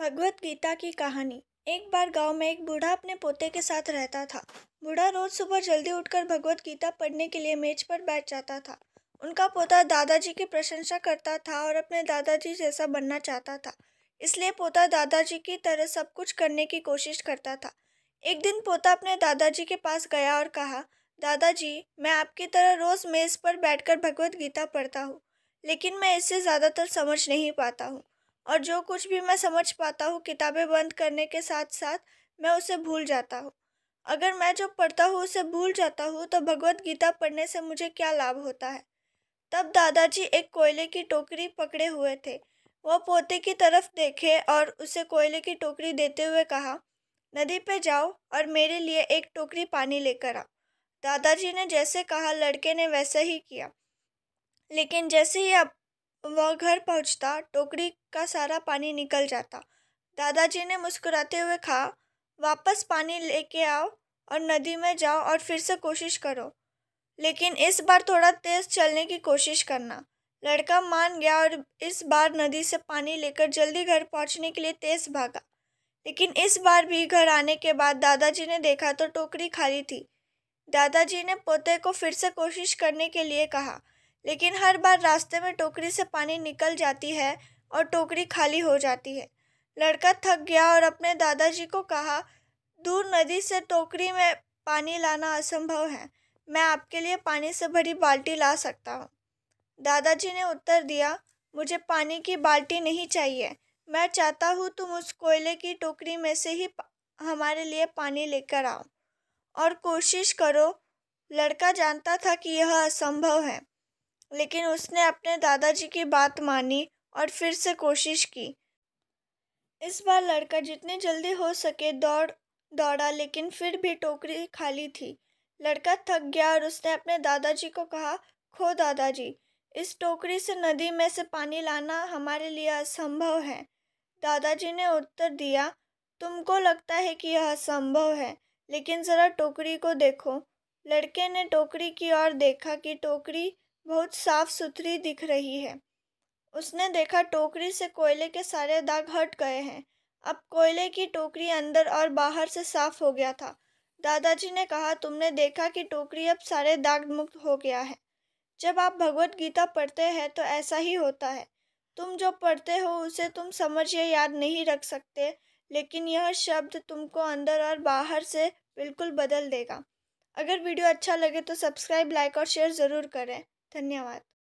भगवत गीता की कहानी एक बार गांव में एक बूढ़ा अपने पोते के साथ रहता था बूढ़ा रोज सुबह जल्दी उठकर भगवत गीता पढ़ने के लिए मेज पर बैठ जाता था उनका पोता दादाजी की प्रशंसा करता था और अपने दादाजी जैसा बनना चाहता था इसलिए पोता दादाजी की तरह सब कुछ करने की कोशिश करता था एक दिन पोता अपने दादाजी के पास गया और कहा दादाजी मैं आपकी तरह रोज़ मेज़ पर बैठकर भगवत गीता पढ़ता हूँ लेकिन मैं इससे ज़्यादातर समझ नहीं पाता हूँ और जो कुछ भी मैं समझ पाता हूँ किताबें बंद करने के साथ साथ मैं उसे भूल जाता हूँ अगर मैं जो पढ़ता हूँ उसे भूल जाता हूँ तो भगवत गीता पढ़ने से मुझे क्या लाभ होता है तब दादाजी एक कोयले की टोकरी पकड़े हुए थे वह पोते की तरफ देखे और उसे कोयले की टोकरी देते हुए कहा नदी पे जाओ और मेरे लिए एक टोकरी पानी लेकर आओ दादाजी ने जैसे कहा लड़के ने वैसा ही किया लेकिन जैसे ही वह घर पहुंचता टोकरी का सारा पानी निकल जाता दादाजी ने मुस्कुराते हुए कहा वापस पानी लेके आओ और नदी में जाओ और फिर से कोशिश करो लेकिन इस बार थोड़ा तेज़ चलने की कोशिश करना लड़का मान गया और इस बार नदी से पानी लेकर जल्दी घर पहुंचने के लिए तेज़ भागा लेकिन इस बार भी घर आने के बाद दादाजी ने देखा तो टोकरी खाली थी दादाजी ने पोते को फिर से कोशिश करने के लिए कहा लेकिन हर बार रास्ते में टोकरी से पानी निकल जाती है और टोकरी खाली हो जाती है लड़का थक गया और अपने दादाजी को कहा दूर नदी से टोकरी में पानी लाना असंभव है मैं आपके लिए पानी से भरी बाल्टी ला सकता हूँ दादाजी ने उत्तर दिया मुझे पानी की बाल्टी नहीं चाहिए मैं चाहता हूँ तुम उस कोयले की टोकरी में से ही हमारे लिए पानी लेकर आओ और कोशिश करो लड़का जानता था कि यह असंभव है लेकिन उसने अपने दादाजी की बात मानी और फिर से कोशिश की इस बार लड़का जितने जल्दी हो सके दौड़ दौड़ा लेकिन फिर भी टोकरी खाली थी लड़का थक गया और उसने अपने दादाजी को कहा खो दादाजी इस टोकरी से नदी में से पानी लाना हमारे लिए असंभव है दादाजी ने उत्तर दिया तुमको लगता है कि यह असंभव है लेकिन ज़रा टोकरी को देखो लड़के ने टोकरी की ओर देखा कि टोकरी बहुत साफ सुथरी दिख रही है उसने देखा टोकरी से कोयले के सारे दाग हट गए हैं अब कोयले की टोकरी अंदर और बाहर से साफ हो गया था दादाजी ने कहा तुमने देखा कि टोकरी अब सारे दाग मुक्त हो गया है जब आप भगवत गीता पढ़ते हैं तो ऐसा ही होता है तुम जो पढ़ते हो उसे तुम समझ या याद नहीं रख सकते लेकिन यह शब्द तुमको अंदर और बाहर से बिल्कुल बदल देगा अगर वीडियो अच्छा लगे तो सब्सक्राइब लाइक और शेयर ज़रूर करें धन्यवाद